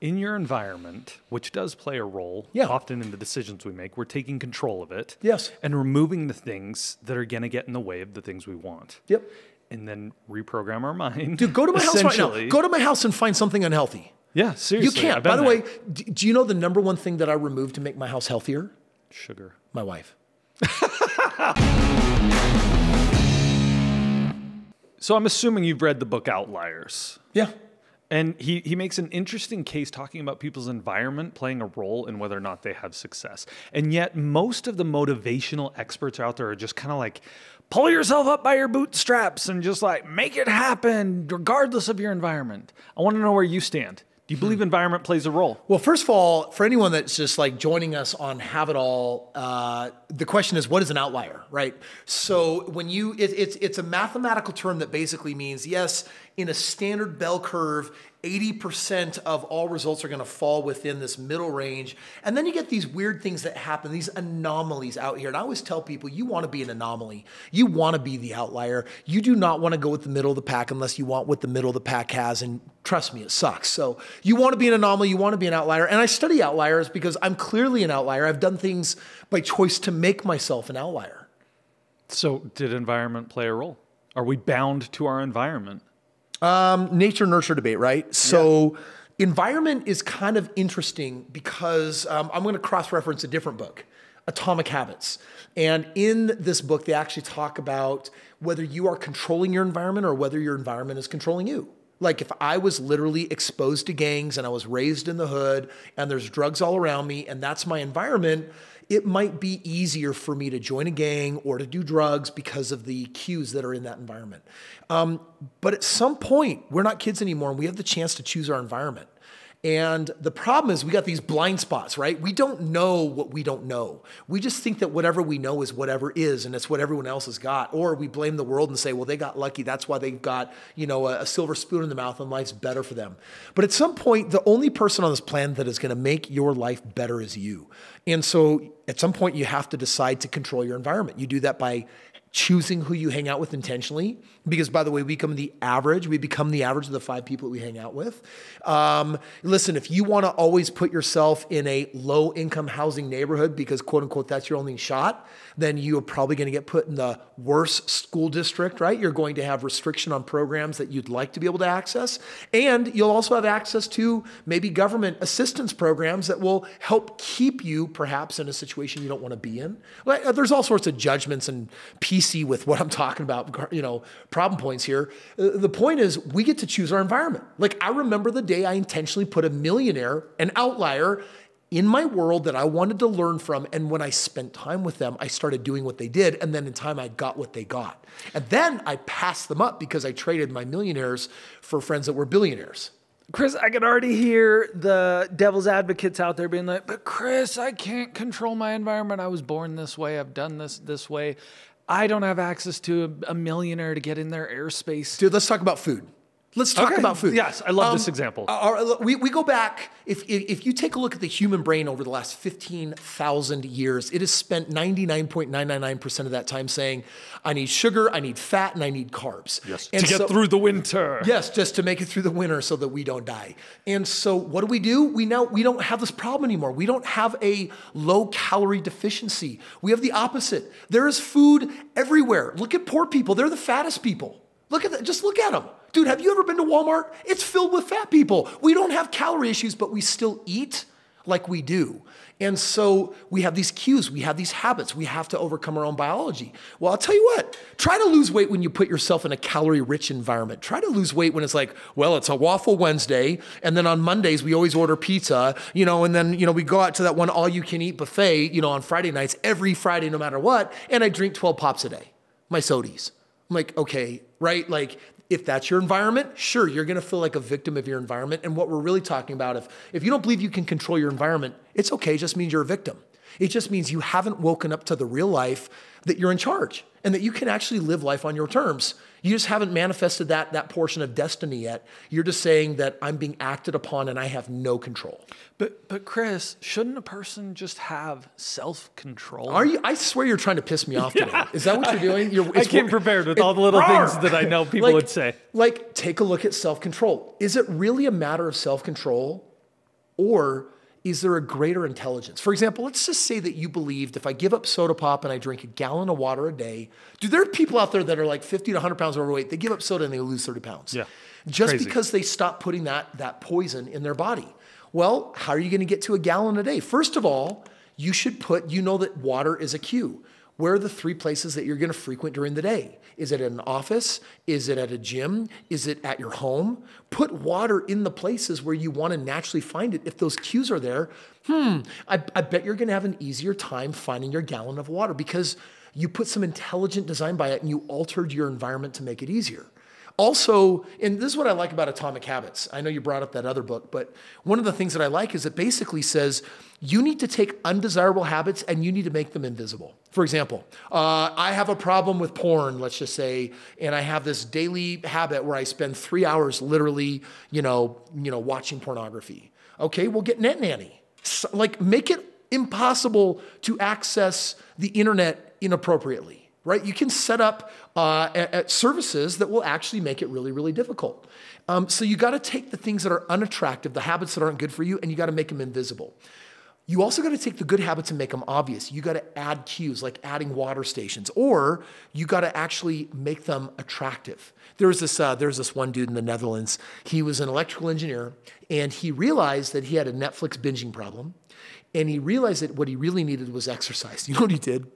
in your environment, which does play a role yeah. often in the decisions we make, we're taking control of it. Yes. And removing the things that are going to get in the way of the things we want. Yep. And then reprogram our mind. Dude, go to my house right now. Go to my house and find something unhealthy. Yeah, seriously. You can't. By the there. way, do you know the number one thing that I removed to make my house healthier? Sugar. My wife. so I'm assuming you've read the book Outliers. Yeah. And he, he makes an interesting case talking about people's environment playing a role in whether or not they have success. And yet, most of the motivational experts out there are just kind of like, pull yourself up by your bootstraps and just like make it happen regardless of your environment. I want to know where you stand. Do you believe environment plays a role? Well, first of all, for anyone that's just like joining us on Have It All, uh, the question is, what is an outlier, right? So when you, it, it's it's a mathematical term that basically means yes, in a standard bell curve, 80% of all results are going to fall within this middle range. And then you get these weird things that happen, these anomalies out here. And I always tell people, you want to be an anomaly. You want to be the outlier. You do not want to go with the middle of the pack unless you want what the middle of the pack has. And trust me, it sucks. So you want to be an anomaly. You want to be an outlier. And I study outliers because I'm clearly an outlier. I've done things by choice to make myself an outlier. So did environment play a role? Are we bound to our environment? Um, nature nurture debate, right? So. Yeah. Environment is kind of interesting because um, I'm going to cross reference a different book, Atomic Habits. And in this book, they actually talk about whether you are controlling your environment or whether your environment is controlling you. Like if I was literally exposed to gangs and I was raised in the hood and there's drugs all around me and that's my environment, it might be easier for me to join a gang or to do drugs because of the cues that are in that environment. Um, but at some point, we're not kids anymore and we have the chance to choose our environment. And the problem is we got these blind spots, right? We don't know what we don't know. We just think that whatever we know is whatever is and it's what everyone else has got. Or we blame the world and say, well, they got lucky. That's why they've got, you know, a, a silver spoon in the mouth and life's better for them. But at some point, the only person on this planet that is going to make your life better is you. And so at some point, you have to decide to control your environment. You do that by choosing who you hang out with intentionally because by the way we become the average we become the average of the five people that we hang out with um, listen if you want to always put yourself in a low income housing neighborhood because quote unquote that's your only shot then you are probably going to get put in the worst school district right you're going to have restriction on programs that you'd like to be able to access and you'll also have access to maybe government assistance programs that will help keep you perhaps in a situation you don't want to be in there's all sorts of judgments and people PC with what I'm talking about, you know, problem points here. Uh, the point is, we get to choose our environment. Like, I remember the day I intentionally put a millionaire, an outlier, in my world that I wanted to learn from. And when I spent time with them, I started doing what they did. And then in time, I got what they got. And then I passed them up because I traded my millionaires for friends that were billionaires. Chris, I could already hear the devil's advocates out there being like, but Chris, I can't control my environment. I was born this way. I've done this this way. I don't have access to a, a millionaire to get in their airspace. Dude, let's talk about food. Let's talk okay. about food. Yes, I love um, this example. Uh, Our, we, we go back, if, if you take a look at the human brain over the last 15,000 years, it has spent 99.999% of that time saying, I need sugar, I need fat, and I need carbs. Yes, and to so, get through the winter. Yes, just to make it through the winter so that we don't die. And so what do we do? We now, we don't have this problem anymore. We don't have a low calorie deficiency. We have the opposite. There is food everywhere. Look at poor people. They're the fattest people. Look at that. Just look at them. Dude, have you ever been to Walmart? It's filled with fat people. We don't have calorie issues, but we still eat like we do. And so we have these cues, we have these habits, we have to overcome our own biology. Well, I'll tell you what, try to lose weight when you put yourself in a calorie rich environment. Try to lose weight when it's like, well, it's a waffle Wednesday, and then on Mondays we always order pizza, you know, and then, you know, we go out to that one all you can eat buffet, you know, on Friday nights, every Friday, no matter what, and I drink 12 pops a day, my sodies. I'm like, okay, right? Like if that's your environment, sure, you're gonna feel like a victim of your environment. And what we're really talking about, if, if you don't believe you can control your environment, it's okay, it just means you're a victim. It just means you haven't woken up to the real life that you're in charge and that you can actually live life on your terms. You just haven't manifested that, that portion of destiny yet. You're just saying that I'm being acted upon and I have no control. But, but Chris, shouldn't a person just have self control? Are you? I swear you're trying to piss me off today. yeah. Is that what you're doing? You're, I came prepared with it, all the little rawr. things that I know people like, would say. Like, take a look at self control. Is it really a matter of self control or is there a greater intelligence? For example, let's just say that you believed if I give up soda pop and I drink a gallon of water a day, do there are people out there that are like 50 to 100 pounds overweight, they give up soda and they lose 30 pounds. Yeah. Just Crazy. because they stop putting that, that poison in their body. Well, how are you going to get to a gallon a day? First of all, you should put, you know that water is a cue where are the three places that you're going to frequent during the day? Is it at an office? Is it at a gym? Is it at your home? Put water in the places where you want to naturally find it. If those cues are there, hmm, I, I bet you're going to have an easier time finding your gallon of water because you put some intelligent design by it and you altered your environment to make it easier also, and this is what I like about Atomic Habits. I know you brought up that other book, but one of the things that I like is it basically says you need to take undesirable habits and you need to make them invisible. For example, uh, I have a problem with porn, let's just say, and I have this daily habit where I spend three hours literally, you know, you know, watching pornography. Okay, we'll get Net Nanny. So, like, make it impossible to access the internet inappropriately right? You can set up uh, at, at services that will actually make it really, really difficult. Um, so you got to take the things that are unattractive, the habits that aren't good for you, and you got to make them invisible. You also got to take the good habits and make them obvious. You got to add cues, like adding water stations, or you got to actually make them attractive. There was this uh, there was this one dude in the Netherlands. He was an electrical engineer, and he realized that he had a Netflix binging problem, and he realized that what he really needed was exercise. You know what he did?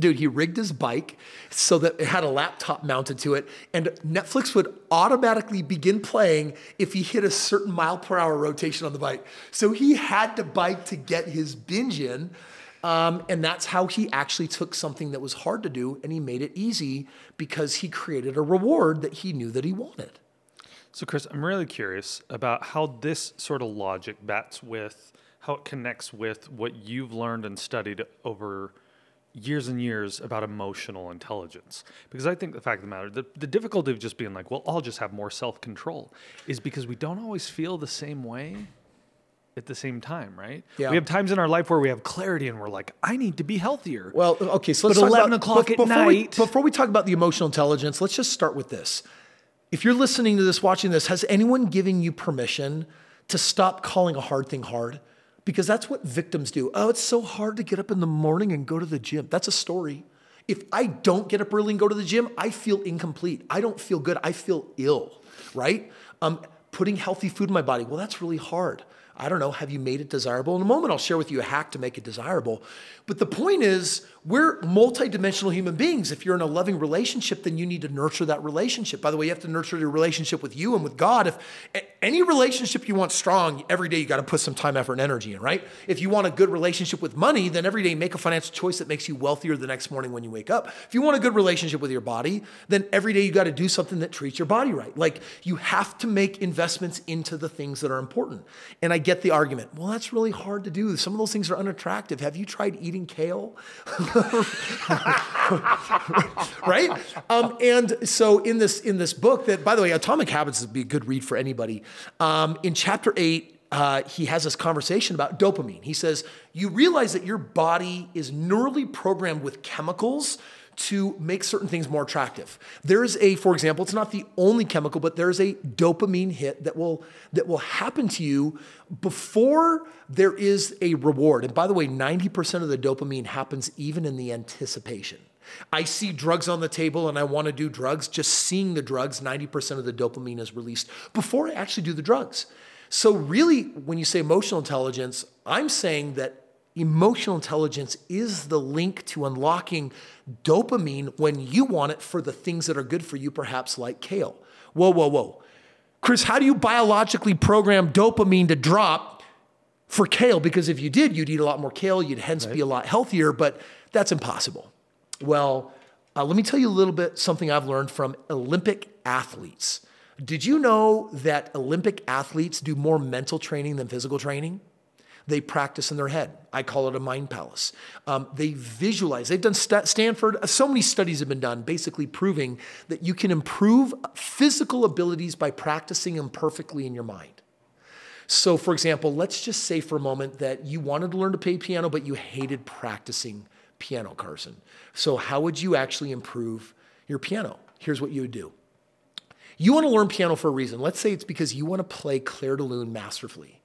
Dude, he rigged his bike so that it had a laptop mounted to it, and Netflix would automatically begin playing if he hit a certain mile per hour rotation on the bike. So he had to bike to get his binge in. Um, and that's how he actually took something that was hard to do and he made it easy because he created a reward that he knew that he wanted. So, Chris, I'm really curious about how this sort of logic bats with how it connects with what you've learned and studied over years and years about emotional intelligence because i think the fact of the matter the, the difficulty of just being like well i'll just have more self-control is because we don't always feel the same way at the same time right yeah. we have times in our life where we have clarity and we're like i need to be healthier well okay so let's but 11 about, o'clock at night we, before we talk about the emotional intelligence let's just start with this if you're listening to this watching this has anyone given you permission to stop calling a hard thing hard because that's what victims do. Oh, it's so hard to get up in the morning and go to the gym. That's a story. If I don't get up early and go to the gym, I feel incomplete. I don't feel good. I feel ill, right? Um, putting healthy food in my body. Well, that's really hard. I don't know, have you made it desirable? In a moment, I'll share with you a hack to make it desirable. But the point is, we're multidimensional human beings. If you're in a loving relationship, then you need to nurture that relationship. By the way, you have to nurture your relationship with you and with God. If any relationship you want strong, every day you got to put some time, effort, and energy in, right? If you want a good relationship with money, then every day make a financial choice that makes you wealthier the next morning when you wake up. If you want a good relationship with your body, then every day you got to do something that treats your body right. Like you have to make investments into the things that are important. And I get the argument. Well, that's really hard to do. Some of those things are unattractive. Have you tried eating kale? right? Um, and so in this in this book that, by the way, Atomic Habits would be a good read for anybody. Um, in chapter eight, uh, he has this conversation about dopamine. He says, You realize that your body is neurally programmed with chemicals to make certain things more attractive. There's a, for example, it's not the only chemical, but there's a dopamine hit that will that will happen to you before there is a reward. And by the way, 90% of the dopamine happens even in the anticipation. I see drugs on the table and I want to do drugs. Just seeing the drugs, 90% of the dopamine is released before I actually do the drugs. So, really, when you say emotional intelligence, I'm saying that Emotional intelligence is the link to unlocking dopamine when you want it for the things that are good for you, perhaps like kale. Whoa, whoa, whoa. Chris, how do you biologically program dopamine to drop for kale? Because if you did, you'd eat a lot more kale, you'd hence right. be a lot healthier, but that's impossible. Well, uh, let me tell you a little bit something I've learned from Olympic athletes. Did you know that Olympic athletes do more mental training than physical training? they practice in their head. I call it a mind palace. Um, they visualize. They've done st Stanford, uh, so many studies have been done basically proving that you can improve physical abilities by practicing them perfectly in your mind. So, for example, let's just say for a moment that you wanted to learn to play piano, but you hated practicing piano, Carson. So, how would you actually improve your piano? Here's what you would do. You want to learn piano for a reason. Let's say it's because you want to play Clair de Lune masterfully.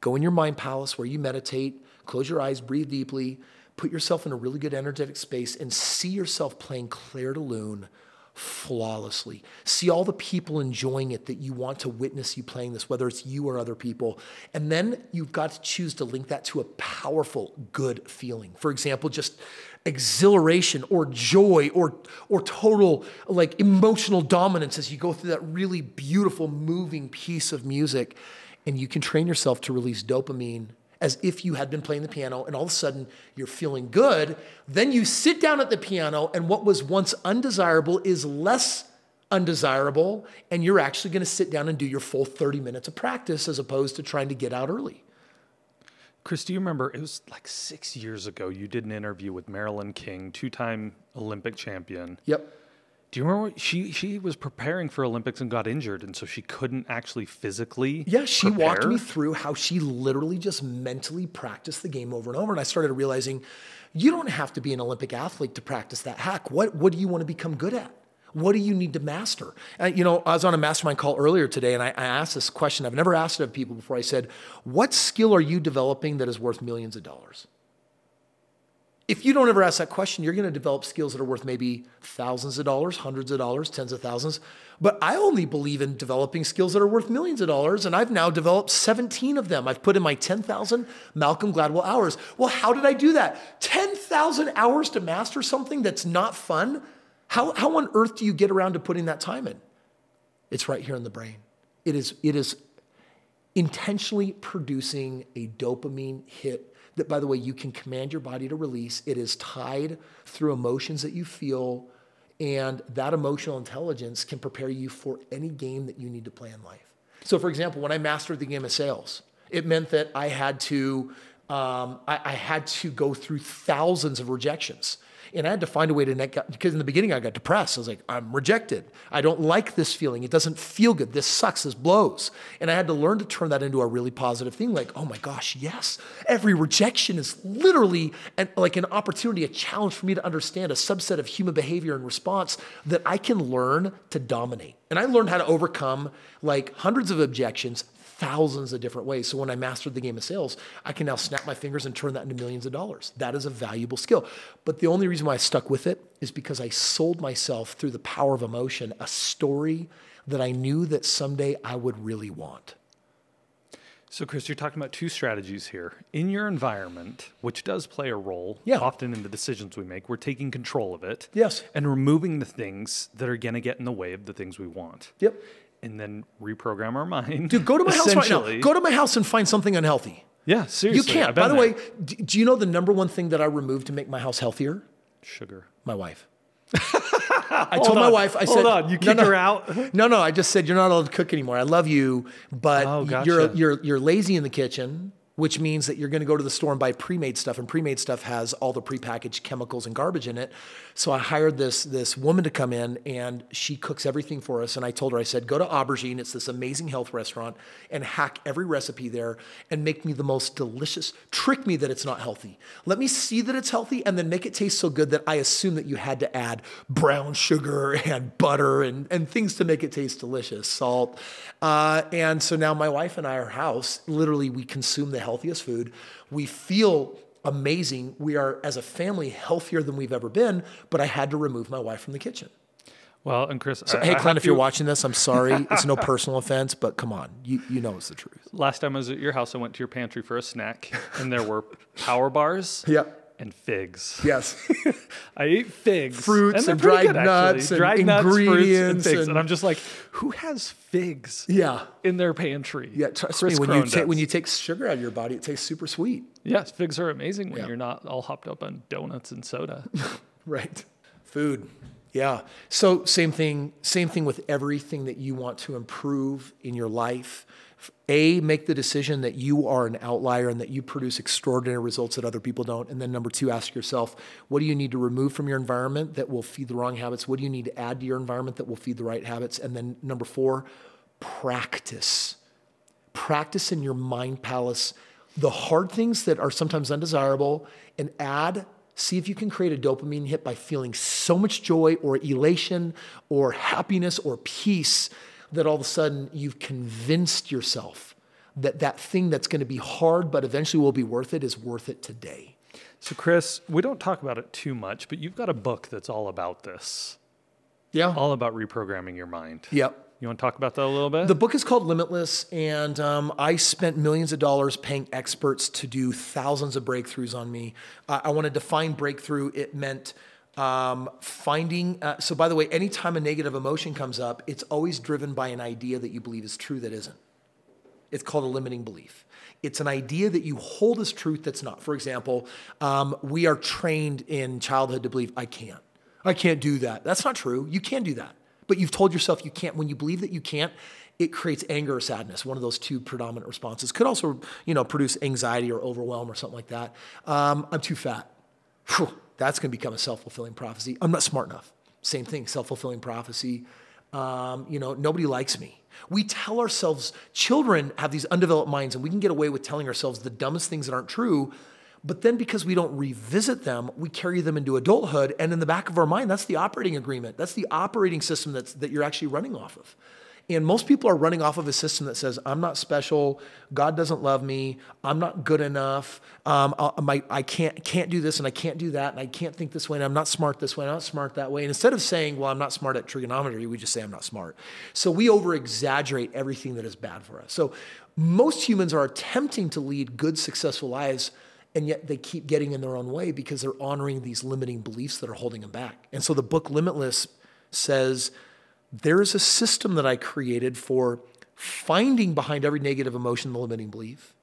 Go in your mind palace where you meditate, close your eyes, breathe deeply, put yourself in a really good energetic space, and see yourself playing Claire de Lune flawlessly. See all the people enjoying it that you want to witness you playing this, whether it's you or other people. And then you've got to choose to link that to a powerful, good feeling. For example, just exhilaration or joy or or total like emotional dominance as you go through that really beautiful moving piece of music and you can train yourself to release dopamine as if you had been playing the piano and all of a sudden you're feeling good. Then you sit down at the piano and what was once undesirable is less undesirable and you're actually going to sit down and do your full 30 minutes of practice as opposed to trying to get out early. Chris, do you remember it was like six years ago you did an interview with Marilyn King, two time Olympic champion? Yep do you remember she she was preparing for Olympics and got injured, and so she couldn't actually physically. Yeah, she prepare. walked me through how she literally just mentally practiced the game over and over, and I started realizing, you don't have to be an Olympic athlete to practice that hack. What what do you want to become good at? What do you need to master? Uh, you know, I was on a mastermind call earlier today and I, I, asked this question. I've never asked it of people before. I said, What skill are you developing that is worth millions of dollars? If you don't ever ask that question, you're going to develop skills that are worth maybe thousands of dollars, hundreds of dollars, tens of thousands. But I only believe in developing skills that are worth millions of dollars, and I've now developed 17 of them. I've put in my 10,000 Malcolm Gladwell hours. Well, how did I do that? 10,000 hours to master something that's not fun? How, how on earth do you get around to putting that time in? It's right here in the brain. It is, it is intentionally producing a dopamine hit that, by the way, you can command your body to release. It is tied through emotions that you feel, and that emotional intelligence can prepare you for any game that you need to play in life. So, for example, when I mastered the game of sales, it meant that I had to um, I, I, had to go through thousands of rejections and I had to find a way to because in the beginning I got depressed. I was like, I'm rejected. I don't like this feeling. It doesn't feel good. This sucks. This blows. And I had to learn to turn that into a really positive thing. Like, oh my gosh, yes. Every rejection is literally an, like an opportunity, a challenge for me to understand a subset of human behavior and response that I can learn to dominate. And I learned how to overcome like hundreds of objections, thousands of different ways. So when I mastered the game of sales, I can now snap my fingers and turn that into millions of dollars. That is a valuable skill. But the only reason why I stuck with it is because I sold myself through the power of emotion a story that I knew that someday I would really want. So, Chris, you're talking about two strategies here. In your environment, which does play a role, yeah. often in the decisions we make, we're taking control of it. Yes. And removing the things that are going to get in the way of the things we want. Yep and then reprogram our mind. Dude, go to my house right now. Go to my house and find something unhealthy. Yeah, seriously. You can't. By the there. way, do you know the number one thing that I removed to make my house healthier? Sugar. My wife. I told on. my wife, I Hold said, on. you kicked no, no, her out? No, no, I just said, you're not allowed to cook anymore. I love you, but oh, gotcha. you're, you're, you're lazy in the kitchen which means that you're going to go to the store and buy pre-made stuff and pre-made stuff has all the pre-packaged chemicals and garbage in it so i hired this this woman to come in and she cooks everything for us and i told her i said go to aubergine it's this amazing health restaurant and hack every recipe there and make me the most delicious trick me that it's not healthy let me see that it's healthy and then make it taste so good that i assume that you had to add brown sugar and butter and, and things to make it taste delicious salt uh, and so now my wife and i are house literally we consume the healthiest food. We feel amazing. We are, as a family, healthier than we've ever been, but I had to remove my wife from the kitchen. Well, and Chris, so, I, hey, Clint, if you're watching this, I'm sorry. it's no personal offense, but come on, you you know it's the truth. Last time I was at your house, I went to your pantry for a snack, and there were power bars. yeah and figs. Yes. I eat figs. Fruits and, and dried good, nuts and dried nuts, ingredients. Nuts, and, figs. And, and, I'm just like, who has figs yeah. in their pantry? Yeah, trust Chris me, when you, ta- when you take sugar out of your body, it tastes super sweet. Yes, figs are amazing when yeah. you're not all hopped up on donuts and soda. right. Food. Yeah. So same thing, same thing with everything that you want to improve in your life. A, make the decision that you are an outlier and that you produce extraordinary results that other people don't. And then number two, ask yourself, what do you need to remove from your environment that will feed the wrong habits? What do you need to add to your environment that will feed the right habits? And then number four, practice. Practice in your mind palace the hard things that are sometimes undesirable and add see if you can create a dopamine hit by feeling so much joy or elation or happiness or peace that all of a sudden you've convinced yourself that that thing that's going to be hard but eventually will be worth it is worth it today. So, Chris, we don't talk about it too much, but you've got a book that's all about this. Yeah. All about reprogramming your mind. Yep. You want to talk about that a little bit? The book is called Limitless, and um, I spent millions of dollars paying experts to do thousands of breakthroughs on me. I want to define breakthrough. It meant um, finding, uh, so by the way, anytime a negative emotion comes up, it's always driven by an idea that you believe is true that isn't. It's called a limiting belief. It's an idea that you hold as truth that's not. For example, um, we are trained in childhood to believe, I can't. I can't do that. That's not true. You can do that. But you've told yourself you can't. When you believe that you can't, it creates anger or sadness one of those two predominant responses could also you know produce anxiety or overwhelm or something like that um, i'm too fat Whew. That's going to become a self fulfilling prophecy. I'm not smart enough. Same thing, self fulfilling prophecy. Um, you know, nobody likes me. We tell ourselves, children have these undeveloped minds, and we can get away with telling ourselves the dumbest things that aren't true. But then because we don't revisit them, we carry them into adulthood. And in the back of our mind, that's the operating agreement. That's the operating system that's, that you're actually running off of. And most people are running off of a system that says, I'm not special, God doesn't love me, I'm not good enough, um, I, I can't, can't do this and I can't do that, and I can't think this way, and I'm not smart this way, I'm not smart that way. And instead of saying, Well, I'm not smart at trigonometry, we just say, I'm not smart. So we over exaggerate everything that is bad for us. So most humans are attempting to lead good, successful lives and yet they keep getting in their own way because they're honoring these limiting beliefs that are holding them back. And so the book Limitless says there is a system that I created for finding behind every negative emotion the limiting belief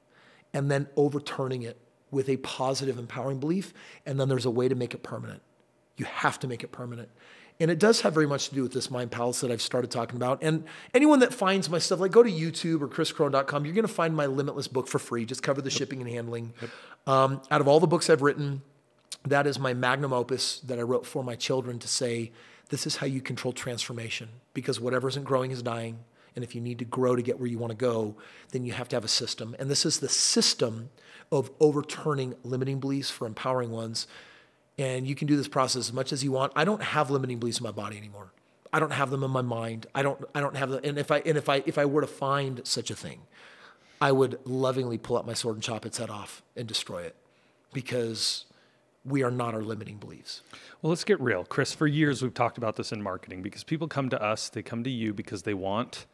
and then overturning it with a positive, empowering belief. And then there's a way to make it permanent. You have to make it permanent. And it does have very much to do with this mind palace that I've started talking about. And anyone that finds my stuff, like go to YouTube or chriscrone.com, you're going to find my limitless book for free. Just cover the yep. shipping and handling. Yep. Um, out of all the books I've written, that is my magnum opus that I wrote for my children to say, this is how you control transformation because whatever isn't growing is dying. And if you need to grow to get where you want to go, then you have to have a system. And this is the system of overturning limiting beliefs for empowering ones. And you can do this process as much as you want. I don't have limiting beliefs in my body anymore. I don't have them in my mind. I don't I don't have them. And if I and if I if I were to find such a thing, I would lovingly pull out my sword and chop its head off and destroy it. Because we are not our limiting beliefs. Well, let's get real. Chris, for years we've talked about this in marketing because people come to us, they come to you because they want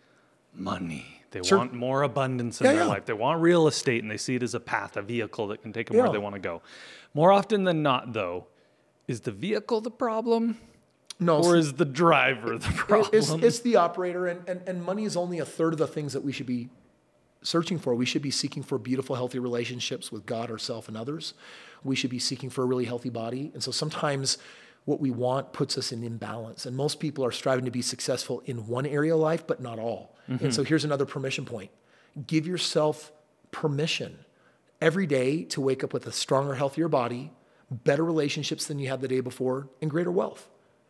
money. They sure. want more abundance in yeah, their yeah. life. They want real estate and they see it as a path, a vehicle that can take them yeah. where they want to go. More often than not, though, is the vehicle the problem? No. Or is the driver the problem? It's, it's the operator, and, and, and money is only a third of the things that we should be searching for. We should be seeking for beautiful, healthy relationships with God, ourselves, and others. We should be seeking for a really healthy body. And so sometimes what we want puts us in imbalance. And most people are striving to be successful in one area of life, but not all. Mm-hmm. And so here's another permission point give yourself permission every day to wake up with a stronger, healthier body, better relationships than you had the day before, and greater wealth.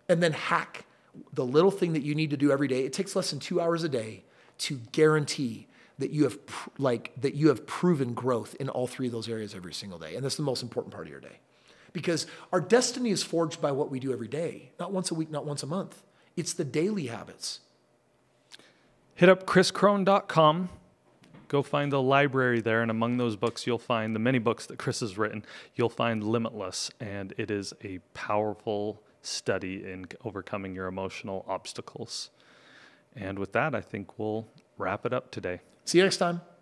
And then hack the little thing that you need to do every day. It takes less than two hours a day to guarantee that you have like that you have proven growth in all three of those areas every single day. And that's the most important part of your day. Because our destiny is forged by what we do every day, not once a week, not once a month. It's the daily habits. Hit up chriscrone.com go find the library there and among those books you'll find the many books that chris has written you'll find limitless and it is a powerful study in overcoming your emotional obstacles and with that i think we'll wrap it up today See you next time.